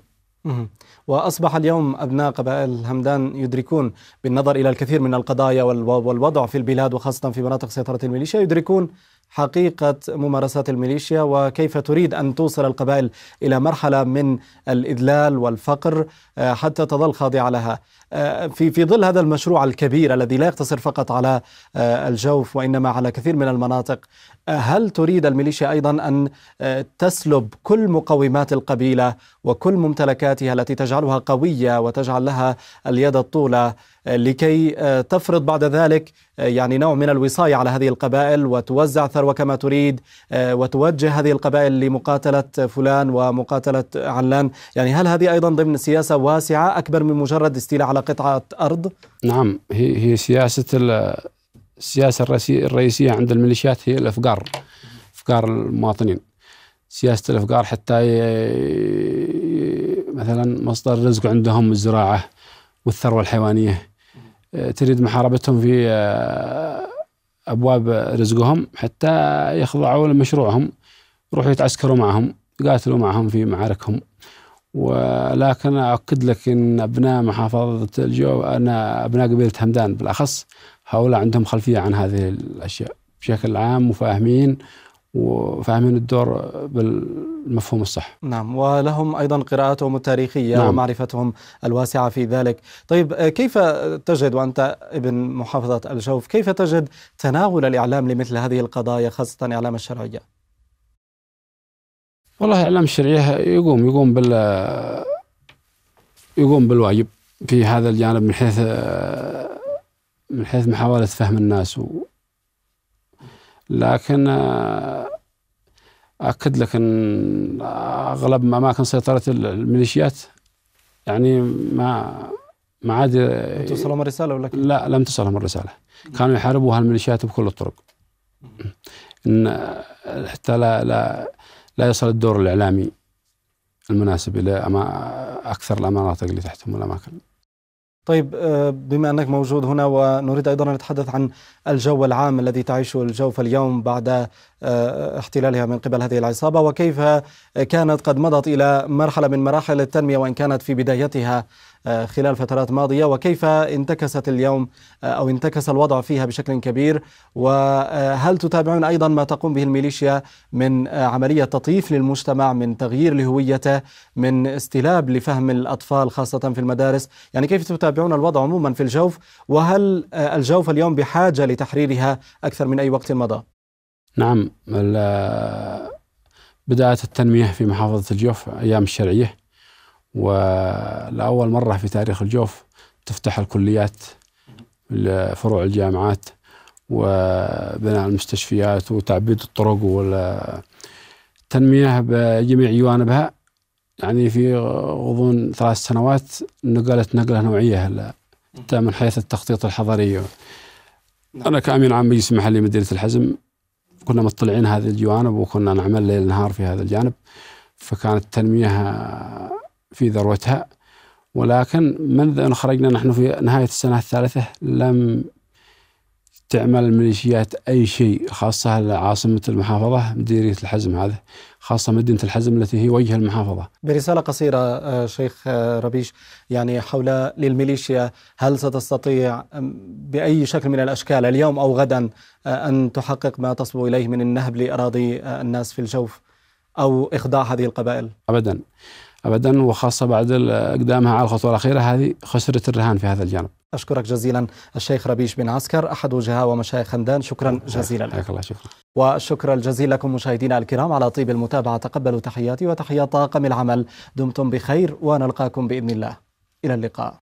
وأصبح اليوم أبناء قبائل همدان يدركون بالنظر إلى الكثير من القضايا والوضع في البلاد وخاصة في مناطق سيطرة الميليشيا يدركون حقيقة ممارسات الميليشيا وكيف تريد أن توصل القبائل إلى مرحلة من الإذلال والفقر آه، حتى تظل خاضعة لها آه، في في ظل هذا المشروع الكبير الذي لا يقتصر فقط على آه، الجوف وإنما على كثير من المناطق هل تريد الميليشيا أيضا أن تسلب كل مقومات القبيلة وكل ممتلكاتها التي تجعلها قوية وتجعل لها اليد الطولة آه، لكي آه، تفرض بعد ذلك آه، يعني نوع من الوصاية على هذه القبائل وتوزع ثروة كما تريد وتوجه هذه القبائل لمقاتلة فلان ومقاتلة علان يعني هل هذه أيضا ضمن سياسة واسعة أكبر من مجرد استيلاء على قطعة أرض؟ نعم هي, هي سياسة السياسة الرئيسية عند الميليشيات هي الأفقار أفقار المواطنين سياسة الأفقار حتى مثلا مصدر الرزق عندهم الزراعة والثروة الحيوانية تريد محاربتهم في آه، ابواب رزقهم حتى يخضعوا لمشروعهم يروحوا يتعسكروا معهم يقاتلوا معهم في معاركهم ولكن اؤكد لك ان ابناء محافظه الجو ان ابناء قبيله همدان بالاخص هؤلاء عندهم خلفيه عن هذه الاشياء بشكل عام وفاهمين وفاهمين الدور بالمفهوم الصح نعم ولهم أيضا قراءاتهم التاريخية نعم. ومعرفتهم الواسعة في ذلك طيب آه، كيف تجد وأنت ابن محافظة الجوف كيف تجد تناول الإعلام لمثل هذه القضايا خاصة إعلام الشرعية والله إعلام الشرعية يقوم يقوم بال يقوم بالواجب في هذا الجانب من حيث آه، من حيث محاولة فهم الناس و لكن أكد آه، لك أن أغلب أماكن سيطرة الميليشيات يعني ما ما عاد لم توصلهم الرسالة ولا لا لم توصلهم الرسالة كانوا يحاربوها الميليشيات بكل الطرق إن آه، حتى لا لا لا يصل الدور الإعلامي المناسب إلى أكثر المناطق اللي تحتهم الأماكن طيب آه، بما انك موجود هنا ونريد ايضا ان نتحدث عن الجو العام الذي تعيشه الجوف اليوم بعد آه، احتلالها من قبل هذه العصابة وكيف آه، كانت قد مضت إلى مرحلة من مراحل التنمية وإن كانت في بدايتها آه، خلال فترات ماضية وكيف انتكست اليوم أو انتكس الوضع فيها بشكل كبير وهل تتابعون أيضا ما تقوم به الميليشيا من عملية تطييف للمجتمع من تغيير لهويته من استلاب لفهم الأطفال خاصة في المدارس يعني كيف تتابعون الوضع عموما في الجوف وهل الجوف اليوم بحاجة بتحريرها أكثر من أي وقت مضى نعم بدأت التنمية في محافظة الجوف أيام الشرعية ولأول مرة في تاريخ الجوف تفتح الكليات لفروع الجامعات وبناء المستشفيات وتعبيد الطرق والتنمية بجميع جوانبها يعني في غضون ثلاث سنوات نقلت نقلة نوعية من حيث التخطيط الحضري نعم. أنا كأمين عام مجلس محلي مدينة الحزم كنا مطلعين هذه الجوانب وكنا نعمل ليل نهار في هذا الجانب فكانت التنمية في ذروتها ولكن منذ أن خرجنا نحن في نهاية السنة الثالثة لم تعمل الميليشيات أي شيء خاصة عاصمة المحافظة مديرية الحزم هذا خاصة مدينة الحزم التي هي وجه المحافظة برسالة قصيرة آه، شيخ آه، ربيش يعني حول للميليشيا هل ستستطيع بأي شكل من الأشكال اليوم أو غدا آه، أن تحقق ما تصبو إليه من النهب لأراضي الناس في الجوف أو إخضاع هذه القبائل؟ أبدا ابدا وخاصه بعد اقدامها على الخطوه الاخيره هذه خسرت الرهان في هذا الجانب. اشكرك جزيلا الشيخ ربيش بن عسكر احد وجهاء ومشايخ خندان شكرا جزيلا لك. الله شكرا. وشكرا جزيلا لكم مشاهدينا الكرام على طيب المتابعه تقبلوا تحياتي وتحيات طاقم العمل دمتم بخير ونلقاكم باذن الله الى اللقاء.